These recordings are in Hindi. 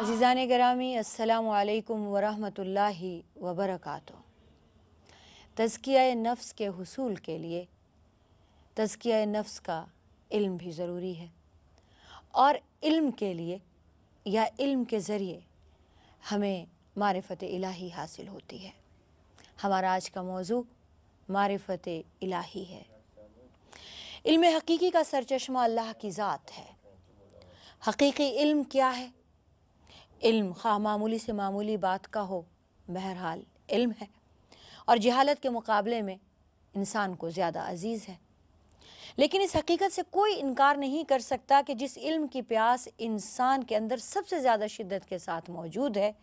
अजीज़ान ग्रामी अल्लाम वरहमतुल्लाहि वबरक तज़किया नफ्स के हसूल के लिए तज़किया नफ्स का इल्म भी ज़रूरी है और इल्म के लिए या इल्म के ज़रिए हमें मारफत इलाही हासिल होती है हमारा आज का मौजू मारफत इलाही है इल्म हकीकी का सरचश्मा अल्लाह की ज़ात है हकीकी इल्म क्या है इल्म खा मामूली से मामूली बात का हो बहरहाल इल्म है और जहालत के मुकाबले में इंसान को ज़्यादा अजीज़ है लेकिन इस हकीकत से कोई इनकार नहीं कर सकता कि जिस इल्म की प्यास इंसान के अंदर सबसे ज़्यादा शिद्दत के साथ मौजूद है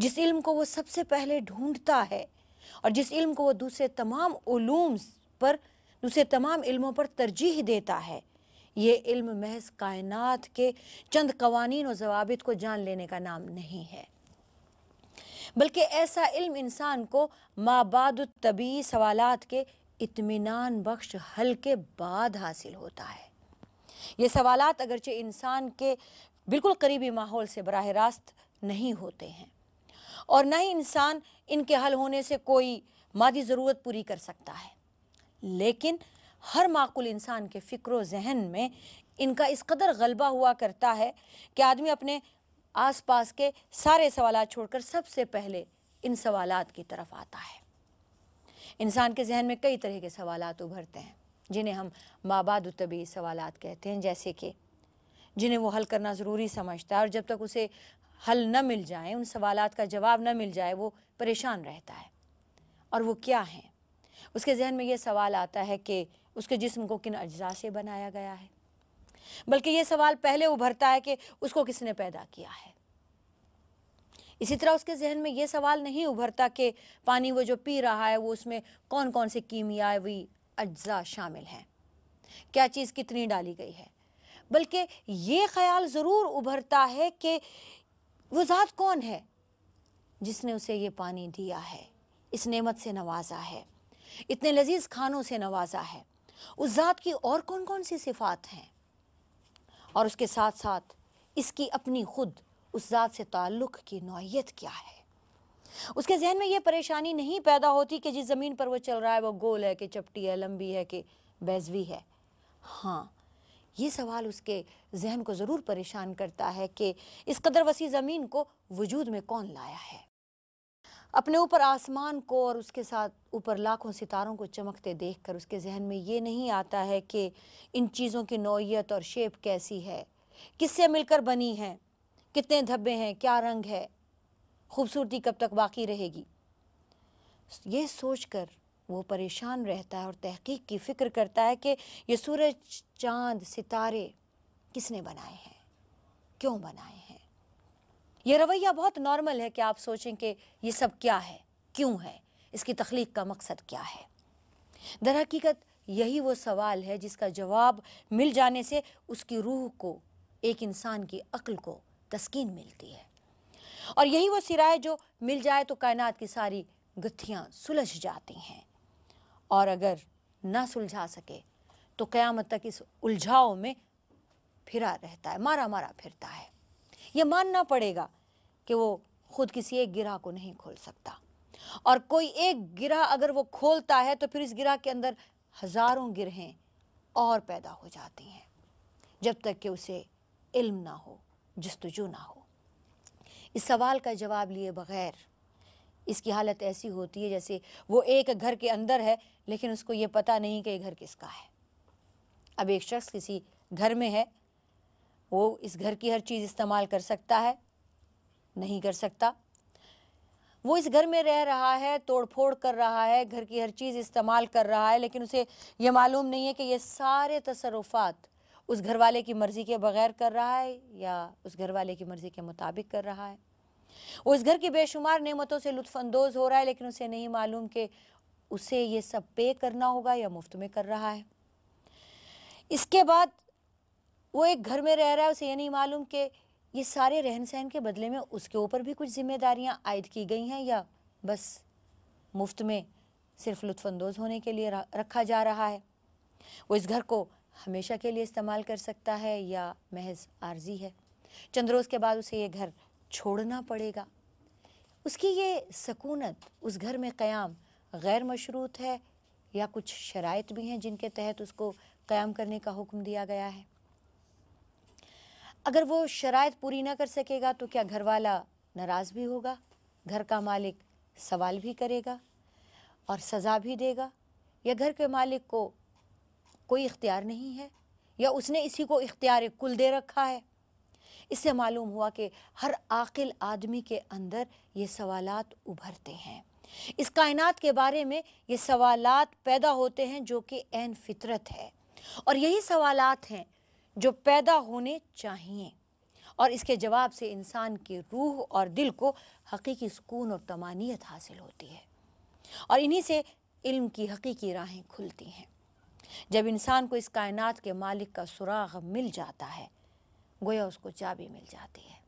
जिस इल्म को वो सबसे पहले ढूंढता है और जिस इल्म को वो दूसरे तमाम ूम पर दूसरे तमाम इल्मों पर तरजीह देता है ये इल्म महज कायनात के चंद कवानीन और जवाबित को जान लेने का नाम नहीं है बल्कि ऐसा इल्म इंसान को माबाद तबी सवाल के इतमान बख्श हल के बाद हासिल होता है ये सवालत अगरचे इंसान के बिल्कुल करीबी माहौल से बरह रास्त नहीं होते हैं और ना ही इंसान इनके हल होने से कोई मादी ज़रूरत पूरी कर सकता है लेकिन हर माकूल इंसान के फ़िक्र जहन में इनका इस कदर गलबा हुआ करता है कि आदमी अपने आस पास के सारे सवाल छोड़कर सबसे पहले इन सवाल की तरफ आता है इंसान के जहन में कई तरह के सवाल उभरते हैं जिन्हें हम माबाद तबी सवाल कहते हैं जैसे कि जिन्हें वो हल करना ज़रूरी समझता है और जब तक उसे हल न मिल जाए उन सवाल का जवाब न मिल जाए वो परेशान रहता है और वो क्या हैं उसके जहन में ये सवाल आता है कि उसके जिस्म को किन अज्जा से बनाया गया है बल्कि ये सवाल पहले उभरता है कि उसको किसने पैदा किया है इसी तरह उसके जहन में ये सवाल नहीं उभरता कि पानी वो जो पी रहा है वो उसमें कौन कौन से कीमियावी अज्जा शामिल हैं क्या चीज़ कितनी डाली गई है बल्कि ये ख्याल ज़रूर उभरता है कि वो ज़ात कौन है जिसने उसे ये पानी दिया है इस नेमत से नवाजा है इतने लजीज खानों से नवाजा है उस ज़ात की और कौन कौन सी सिफ़ात हैं और उसके साथ साथ इसकी अपनी खुद उस ज़ात से ताल्लुक़ की नौीयत क्या है उसके जहन में यह परेशानी नहीं पैदा होती कि जिस ज़मीन पर वो चल रहा है वो गोल है कि चपटी है लंबी है कि बैजवी है हाँ ये सवाल उसके जहन को ज़रूर परेशान करता है कि इस कदर वसी ज़मीन को वजूद में कौन लाया है अपने ऊपर आसमान को और उसके साथ ऊपर लाखों सितारों को चमकते देखकर उसके जहन में ये नहीं आता है कि इन चीज़ों की नौीयत और शेप कैसी है किससे मिलकर बनी है कितने धब्बे हैं क्या रंग है खूबसूरती कब तक बाकी रहेगी ये सोचकर वो परेशान रहता है और तहकीक की फ़िक्र करता है कि ये सूरज चांद सितारे किसने बनाए हैं क्यों बनाए हैं ये रवैया बहुत नॉर्मल है कि आप सोचें कि ये सब क्या है क्यों है इसकी तख्लीक का मकसद क्या है दर हकीकत यही वो सवाल है जिसका जवाब मिल जाने से उसकी रूह को एक इंसान की अक्ल को तस्कीन मिलती है और यही वो सिराए जो मिल जाए तो कायनात की सारी गत्थियाँ सुलझ जाती हैं और अगर ना सुलझा सके तो क़यामत तक इस उलझाओं में फिरा रहता है मारा मारा फिरता है ये मानना पड़ेगा कि वो खुद किसी एक गिरा को नहीं खोल सकता और कोई एक गिरा अगर वो खोलता है तो फिर इस गिरा के अंदर हज़ारों गिरहें और पैदा हो जाती हैं जब तक कि उसे इल्म ना हो जस्तजू ना हो इस सवाल का जवाब लिए बग़ैर इसकी हालत ऐसी होती है जैसे वो एक घर के अंदर है लेकिन उसको ये पता नहीं कि ये घर किसका है अब एक शख्स किसी घर में है वो इस घर की हर चीज़ इस्तेमाल कर सकता है नहीं कर सकता वो इस घर में रह रहा है तोड़ फोड़ कर रहा है घर की हर चीज़ इस्तेमाल कर रहा है लेकिन उसे ये मालूम नहीं है कि ये सारे तसरफात उस घर वाले की मर्ज़ी के बगैर कर रहा है या उस घर वाले की मर्ज़ी के मुताबिक कर रहा है वो इस घर की बेशुमार नेमतों से लुफानंदोज़ हो रहा है लेकिन उसे नहीं मालूम कि उसे ये सब पे करना होगा या मुफ्त में कर रहा है इसके बाद वो एक घर में रह रहा है उसे ये नहीं मालूम कि ये सारे रहन सहन के बदले में उसके ऊपर भी कुछ जिम्मेदारियाँ आयद की गई हैं या बस मुफ्त में सिर्फ लुफानंदोज़ होने के लिए रखा जा रहा है वो इस घर को हमेशा के लिए इस्तेमाल कर सकता है या महज आर्जी है चंद रोज़ के बाद उसे ये घर छोड़ना पड़ेगा उसकी ये सकूनत उस घर में क़्याम गैर मशरूत है या कुछ शराइ भी हैं जिनके तहत उसको क़्याम करने का हुक्म दिया गया है अगर वो शरात पूरी ना कर सकेगा तो क्या घर वाला नाराज़ भी होगा घर का मालिक सवाल भी करेगा और सज़ा भी देगा या घर के मालिक को कोई इख्तियार नहीं है या उसने इसी को इख्तियार कुल दे रखा है इससे मालूम हुआ कि हर आकिल आदमी के अंदर ये सवालात उभरते हैं इस कायनात के बारे में ये सवालात पैदा होते हैं जो कि एन फितरत है और यही सवालात हैं जो पैदा होने चाहिए और इसके जवाब से इंसान की रूह और दिल को हकीकी सुकून और तमानियत हासिल होती है और इन्हीं से इल्म की हकीकी राहें खुलती हैं जब इंसान को इस कायनात के मालिक का सुराग मिल जाता है गोया उसको चाबी मिल जाती है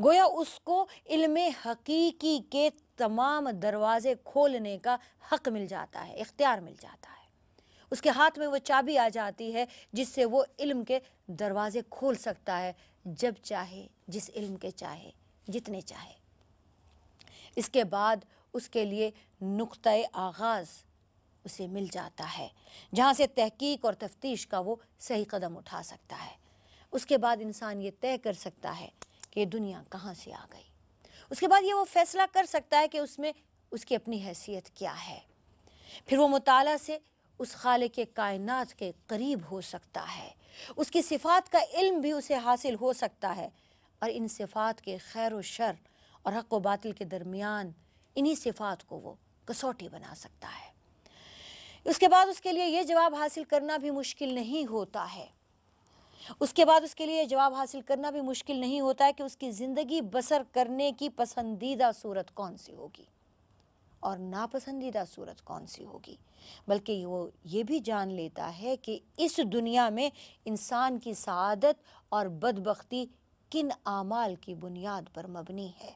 गोया उसको इल्म हकीकी के तमाम दरवाज़े खोलने का हक मिल जाता है इख्तियार मिल जाता है उसके हाथ में वो चाबी आ जाती है जिससे वो इल्म के दरवाजे खोल सकता है जब चाहे जिस इल्म के चाहे जितने चाहे इसके बाद उसके लिए नुक़ आगाज़ उसे मिल जाता है जहाँ से तहकीक और तफ्तीश का वो सही कदम उठा सकता है उसके बाद इंसान ये तय कर सकता है कि दुनिया कहाँ से आ गई उसके बाद ये वो फ़ैसला कर सकता है कि उसमें उसकी अपनी हैसियत क्या है फिर वो मुताला से उस खाल के कायनात के करीब हो सकता है उसकी सिफात का इल्म भी उसे हासिल हो सकता है और इन सिफात के खैर व शर और हक व बातिल के दरमियान इन्हीं सिफात को वो कसौटी बना सकता है उसके बाद उसके लिए ये जवाब हासिल करना भी मुश्किल नहीं होता है उसके बाद उसके लिए जवाब हासिल करना भी मुश्किल नहीं होता है कि उसकी ज़िंदगी बसर करने की पसंदीदा सूरत कौन सी होगी और नापसंदीदा सूरत कौन सी होगी बल्कि वो ये भी जान लेता है कि इस दुनिया में इंसान की सदत और बदबख्ती किन आमाल की बुनियाद पर मबनी है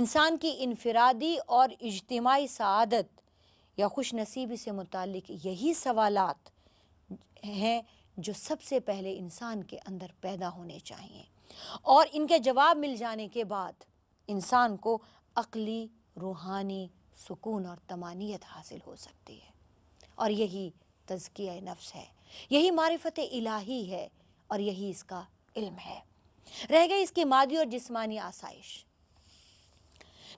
इंसान की इनफरादी और इज्तमाही सदत या खुश नसीबी से मुतल यही सवाल हैं जो सबसे पहले इंसान के अंदर पैदा होने चाहिए और इनके जवाब मिल जाने के बाद इंसान को अकली रूहानी सुकून और तमानियत हासिल हो सकती है और यही तजकिया नफ्स है यही मारफत इलाही है और यही इसका इल्म है रह गई इसकी मादी और जिस्मानी आसाइश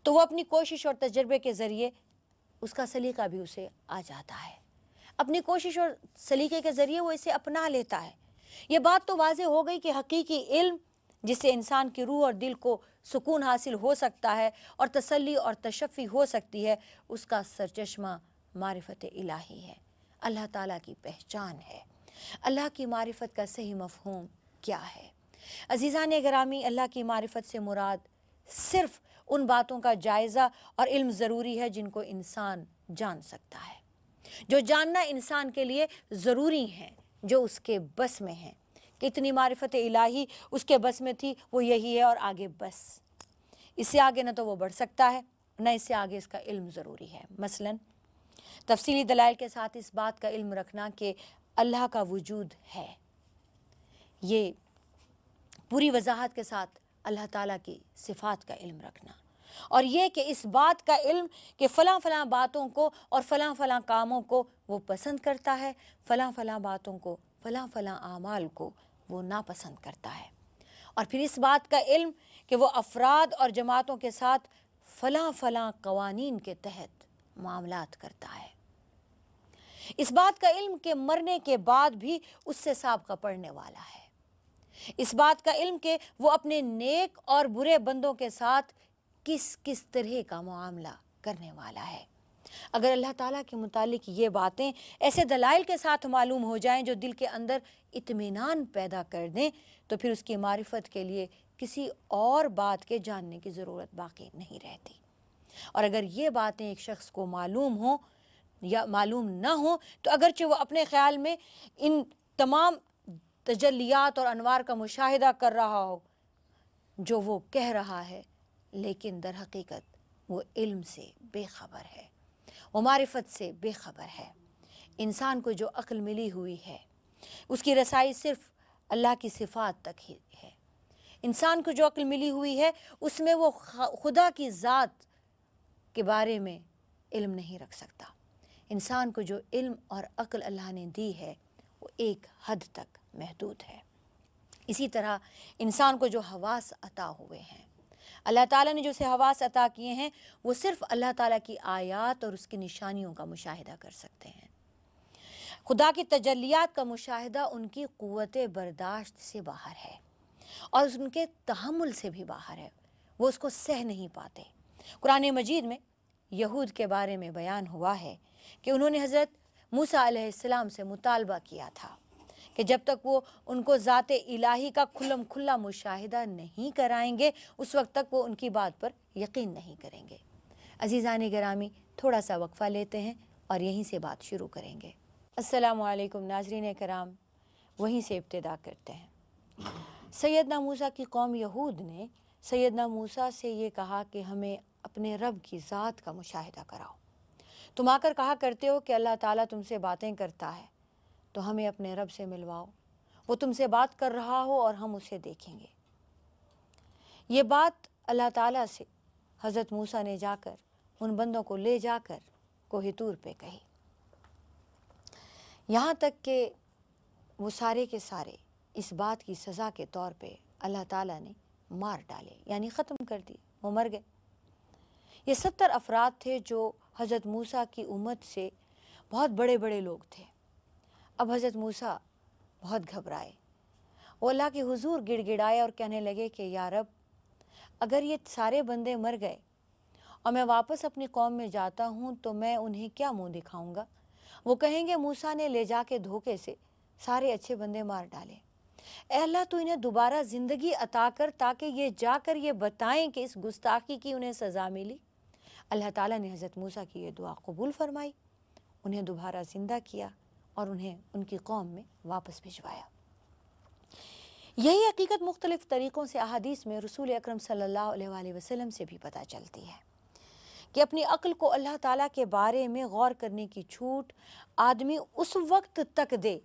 तो वो अपनी कोशिश और तजर्बे के ज़रिए उसका सलीका भी उसे आ जाता है अपनी कोशिश और सलीके के ज़रिए वो इसे अपना लेता है ये बात तो वाज हो गई कि हकीकी इल्म जिससे इंसान की रूह और दिल को सुकून हासिल हो सकता है और तसल्ली और तशफ़ी हो सकती है उसका सरचश्मा मारफत इलाही है अल्लाह ताला की पहचान है अल्लाह की मारफत का सही मफहूम क्या है अजीज़ा ने ग्रामी अल्लाह की मारफत से मुराद सिर्फ़ उन बातों का जायज़ा और इल्म ज़रूरी है जिनको इंसान जान सकता है जो जानना इंसान के लिए ज़रूरी हैं जो उसके बस में हैं कि इतनी मारफत इलाही उसके बस में थी वो यही है और आगे बस इससे आगे ना तो वो बढ़ सकता है ना इससे आगे इसका इल्म ज़रूरी है मसलन तफसीली दलाइल के साथ इस बात का इल्म रखना कि अल्लाह का वजूद है ये पूरी वजाहत के साथ अल्लाह ताला की सिफात का इल्म रखना और ये कि इस बात का इल्म कि फ़लाँ फ़लाँ बातों को और फ़लाँ फ़लाँ कामों को वो पसंद करता है फ़लाँ फ़लाँ बातों को फ़लाँ फ़लाँ आमाल को वो नापसंद करता है और फिर इस बात का इल्म कि वो अफराद और जमातों के साथ फला फ़लाँ कवानीन के तहत मामला करता है इस बात का इल्म के मरने के बाद भी उससे सबका पड़ने वाला है इस बात का इल्म के वो अपने नेक और बुरे बंदों के साथ किस किस तरह का मामला करने वाला है अगर अल्लाह ताला के मुतालिक ये बातें ऐसे दलाइल के साथ मालूम हो जाएं जो दिल के अंदर इतमान पैदा कर दें तो फिर उसकी मारिफत के लिए किसी और बात के जानने की ज़रूरत बाकी नहीं रहती और अगर ये बातें एक शख्स को मालूम हों या मालूम ना हो तो अगरचे वह अपने ख्याल में इन तमाम तजलियात और अनवार का मुशाहिदा कर रहा हो जो वो कह रहा है लेकिन दर हकीकत वो इल्म से बेखबर है व मारिफत से बेखबर है इंसान को जो अक्ल मिली हुई है उसकी रसाई सिर्फ अल्लाह की सिफात तक ही है इंसान को जो अक्ल मिली हुई है उसमें वो खुदा की ज़ात के बारे में इल्म नहीं रख सकता इंसान को जो इल्म और अक्ल अल्लाह ने दी है वो एक हद तक महदूद है इसी तरह इंसान को जो हवास अता हुए हैं अल्लाह ताला ने जो उसे हवास अता किए हैं वो सिर्फ़ अल्लाह ताला की आयात और उसकी निशानियों का मुशाहिदा कर सकते हैं खुदा की तजलियात का मुशाहिदा उनकी क़वत बर्दाश्त से बाहर है और उनके तहमुल से भी बाहर है वो उसको सह नहीं पाते कुरान मजीद में यहूद के बारे में बयान हुआ है कि उन्होंने हज़रत मूसा से मुतालबा किया था कि जब तक वो उनको ज़ात इलाही का खुलम खुला मुशाहिदा नहीं कराएंगे उस वक्त तक वो उनकी बात पर यकीन नहीं करेंगे अजीज़ान गरामी थोड़ा सा वक्फ़ा लेते हैं और यहीं से बात शुरू करेंगे असलकम नाजरीन कराम वहीं से इब्तदा करते हैं सैदना मूसा की कौम यहूद ने सैद मूसा से ये कहा कि हमें अपने रब की ज़ात का मुशाह कराओ तुम आकर कहा करते हो कि अल्लाह ताला तुमसे बातें करता है तो हमें अपने रब से मिलवाओ वो तुमसे बात कर रहा हो और हम उसे देखेंगे ये बात अल्लाह ताला से हज़रत मूसा ने जाकर उन बंदों को ले जाकर कोहितूर पे कही यहाँ तक के वो सारे के सारे इस बात की सज़ा के तौर पे अल्लाह ताला ने मार डाले यानी ख़त्म कर दिए वो मर गए ये सत्तर अफराद थे जो हज़रत मूसा की उम्मत से बहुत बड़े बड़े लोग थे अब हज़रत मूसा बहुत घबराए वो अल्लाह के हुजूर गिड़गिड़ाए और कहने लगे कि यार अब अगर ये सारे बंदे मर गए और मैं वापस अपनी कौम में जाता हूँ तो मैं उन्हें क्या मुंह दिखाऊंगा वो कहेंगे मूसा ने ले जा के धोखे से सारे अच्छे बंदे मार डाले अल्लाह तो इन्हें दोबारा ज़िंदगी अता कर ताकि ये जाकर ये बताएं कि इस गुस्ताखी की उन्हें सज़ा मिली अल्लाह ताला ने हज़रत मूसा की ये दुआ कबूल फरमाई उन्हें दोबारा ज़िंदा किया और उन्हें उनकी कौम में वापस भिजवाया यही हकीकत मुख्तलिफ तरीक़ों से अहादीस में रसूल अक्रम सल्ला से भी पता चलती है कि अपनी अक्ल को अल्लाह ताला के बारे में गौर करने की छूट आदमी उस वक्त तक दे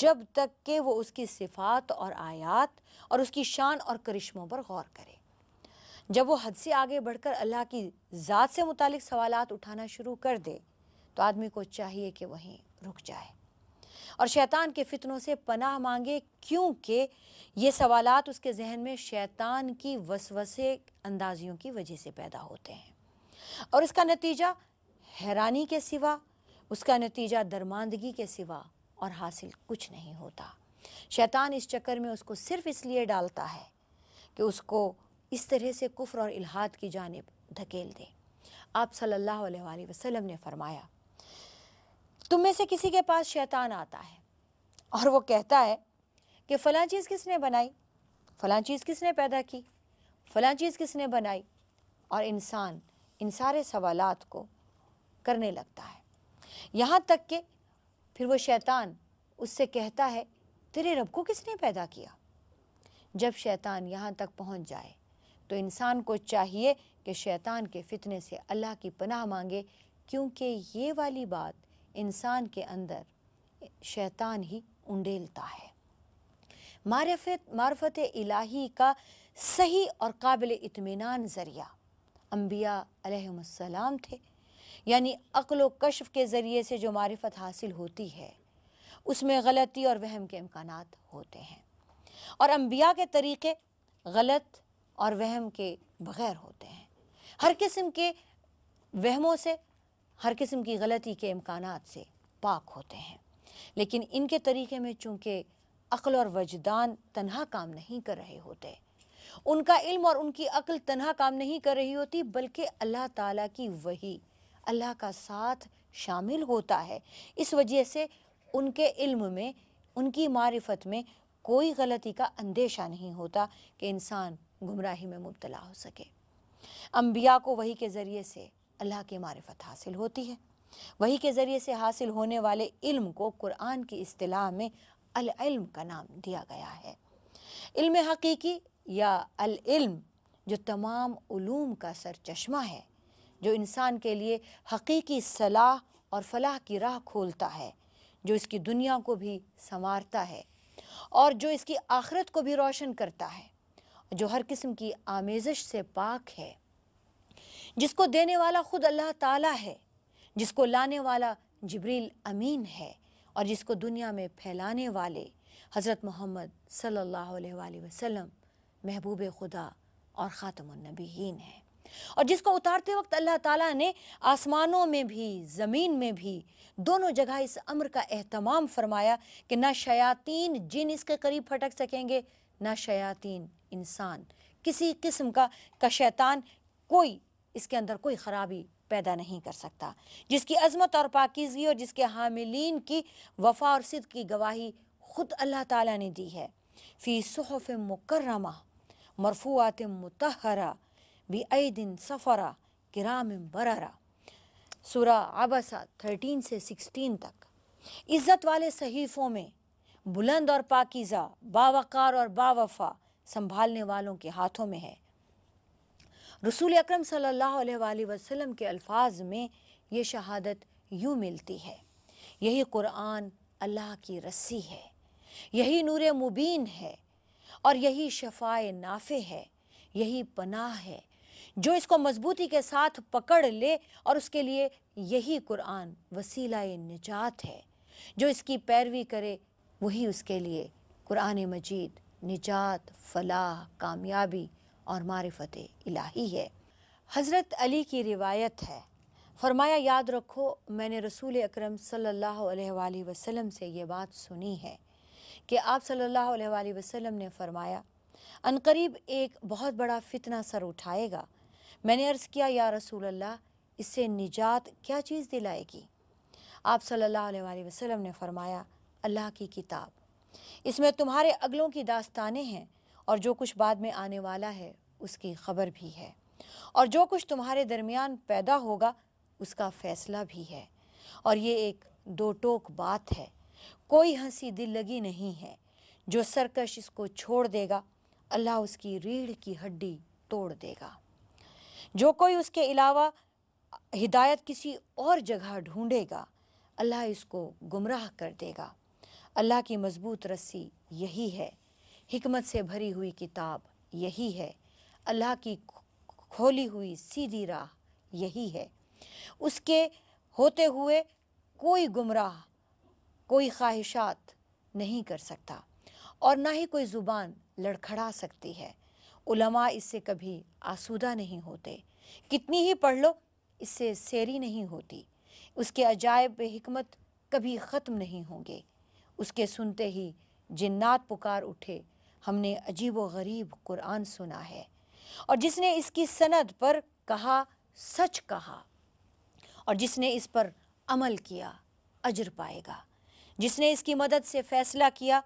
जब तक कि वो उसकी सिफात और आयात और उसकी शान और करिश्मों पर गौर करे जब वो हद से आगे बढ़कर अल्लाह की ज़ात से मुतल सवाल उठाना शुरू कर दे तो आदमी को चाहिए कि वहीं रुक जाए और शैतान के फितनों से पनाह मांगे क्योंकि ये सवालात उसके जहन में शैतान की वसवसे अंदाजियों की वजह से पैदा होते हैं और इसका नतीजा हैरानी के सिवा उसका नतीजा दरमानदगी के सिवा और हासिल कुछ नहीं होता शैतान इस चक्कर में उसको सिर्फ इसलिए डालता है कि उसको इस तरह से कुफ्र और इलाहाद की जानब धकेल दे आप सल्लल्लाहु अलैहि वसल्लम ने फरमाया तुम में से किसी के पास शैतान आता है और वो कहता है कि फ़लाँ चीज़ किसने बनाई फ़लाँ चीज़ किसने पैदा की फ़लाँ चीज़ किसने बनाई और इंसान इन सारे सवाल को करने लगता है यहाँ तक कि फिर वो शैतान उससे कहता है तेरे रब को किसने पैदा किया जब शैतान यहाँ तक पहुँच जाए तो इंसान को चाहिए कि शैतान के फितने से अल्लाह की पनाह मांगे क्योंकि ये वाली बात इंसान के अंदर शैतान ही उंडेलता है मारफत मारफ़त इलाही का सही और काबिल इतमान ज़रिया अम्बिया अलैहिस्सलाम थे यानी अक्ल कशफ के ज़रिए से जो मारफत हासिल होती है उसमें गलती और वहम के इम्कान होते हैं और अम्बिया के तरीक़े गलत और वहम के बग़ैर होते हैं हर किस्म के वहमों से हर किस्म की गलती के इम्कान से पाक होते हैं लेकिन इनके तरीके में चूँकि अक्ल और वजदान तनहा काम नहीं कर रहे होते उनका इल्म और उनकी अक्ल तनहा काम नहीं कर रही होती बल्कि अल्लाह ताला की वही अल्लाह का साथ शामिल होता है इस वजह से उनके इल्म में उनकी मारिफत में कोई गलती का अंदेशा नहीं होता कि इंसान गुमराही में मुबतला हो सके अम्बिया को वही के ज़रिए से अल्लाह की मारफत हासिल होती है वही के ज़रिए से हासिल होने वाले इल्म को कुरान की अतलाह में अलम का नाम दिया गया है इल्म हकीकी या अलम जो तमाम ूम का चश्मा है जो इंसान के लिए हकीकी सलाह और फलाह की राह खोलता है जो इसकी दुनिया को भी संवारता है और जो इसकी आखरत को भी रोशन करता है जो हर किस्म की आमेजश से पाक है जिसको देने वाला खुद अल्लाह ताला है जिसको लाने वाला जबरील अमीन है और जिसको दुनिया में फैलाने वाले हज़रत मोहम्मद सल्लल्लाहु अलैहि वसल्लम महबूब खुदा और ख़ातमनबीन है और जिसको उतारते वक्त अल्लाह ताला ने आसमानों में भी ज़मीन में भी दोनों जगह इस अम्र का अहतमाम फरमाया कि ना शयातीन जिन इसके करीब फटक सकेंगे ना शयातीन इंसान किसी किस्म का का शैतान कोई इसके अंदर कोई ख़राबी पैदा नहीं कर सकता जिसकी अजमत और पाकिजगी और जिसके हामिलीन की वफा और सिद की गवाही ख़ुद अल्लाह ताला ने दी है फ़ी सहफ़ मुकर्रमा मरफूआत मतहरा बी दिन सफ़रा किराम बररा सुरा आबसा थर्टीन से सिक्सटीन तक इज़्ज़त वाले सहीफ़ों में बुलंद और पाकिज़ा बावकार और बावफ़ा संभालने वालों के हाथों में है रसूल अक्रम सम वसल्लम के अल्फाज में ये शहादत यूँ मिलती है यही क़ुरान अल्लाह की रस्सी है यही नूर मुबीन है और यही शफाए नाफे है यही पनाह है जो इसको मजबूती के साथ पकड़ ले और उसके लिए यही कुरान वसीला निजात है जो इसकी पैरवी करे वही उसके लिए कुरान मजीद निजात फलाह कामयाबी और मारफत इलाही है हज़रत अली की रिवायत है फरमाया याद रखो मैंने रसूल अक्रम सल्ला अलैहि से ये बात सुनी है कि आप सल्ला अलैहि ने फरमाया अनकरीब एक बहुत बड़ा फितना सर उठाएगा मैंने अर्ज़ किया या रसूल अल्लाह इससे निजात क्या चीज़ दिलाएगी आप सल्ला वसलम ने फरमाया अल्लाह की किताब इसमें तुम्हारे अगलों की दास्तानें हैं और जो कुछ बाद में आने वाला है उसकी खबर भी है और जो कुछ तुम्हारे दरमियान पैदा होगा उसका फ़ैसला भी है और ये एक दो टोक बात है कोई हंसी दिल लगी नहीं है जो सरकश इसको छोड़ देगा अल्लाह उसकी रीढ़ की हड्डी तोड़ देगा जो कोई उसके अलावा हिदायत किसी और जगह ढूंढेगा अल्लाह इसको गुमराह कर देगा अल्लाह की मज़बूत रस्सी यही है हिकमत से भरी हुई किताब यही है अल्लाह की खोली हुई सीधी राह यही है उसके होते हुए कोई गुमराह कोई ख्वाहिशात नहीं कर सकता और ना ही कोई ज़ुबान लड़खड़ा सकती है उलमा इससे कभी आसूदा नहीं होते कितनी ही पढ़ लो इससे सैरी नहीं होती उसके अजायब हमत कभी ख़त्म नहीं होंगे उसके सुनते ही जिन्नात पुकार उठे हमने अजीब व गरीब कुरान सुना है और जिसने इसकी सनद पर कहा सच कहा और जिसने इस पर अमल किया अजर पाएगा जिसने इसकी मदद से फैसला किया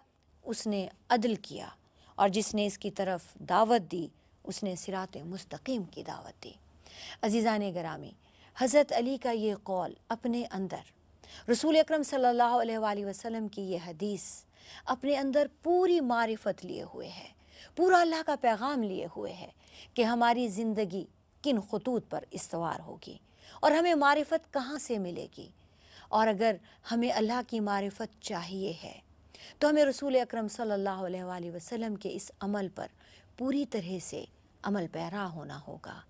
उसने अदल किया और जिसने इसकी तरफ दावत दी उसने सिरात मुस्तकीम की दावत दी ने ग्रामी हज़रत अली का ये कौल अपने अंदर रसूल अक्रम सल्लल्लाहु वसल्लम की यह हदीस अपने अंदर पूरी मारिफत लिए हुए है पूरा अल्लाह का पैगाम लिए हुए है कि हमारी ज़िंदगी किन खतूत पर इस्तवार होगी और हमें मारिफत कहाँ से मिलेगी और अगर हमें अल्लाह की मारिफत चाहिए है तो हमें रसूल अक्रम सल्ला वसलम के इस अमल पर पूरी तरह से अमल पैरा होना होगा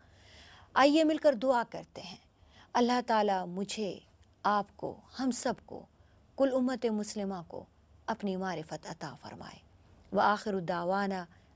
आइए मिलकर दुआ करते हैं अल्लाह ताला मुझे आपको हम सब को कुल उम्मत मुस्लिमा को अपनी मारिफत अता फ़रमाए व आखिर दावाना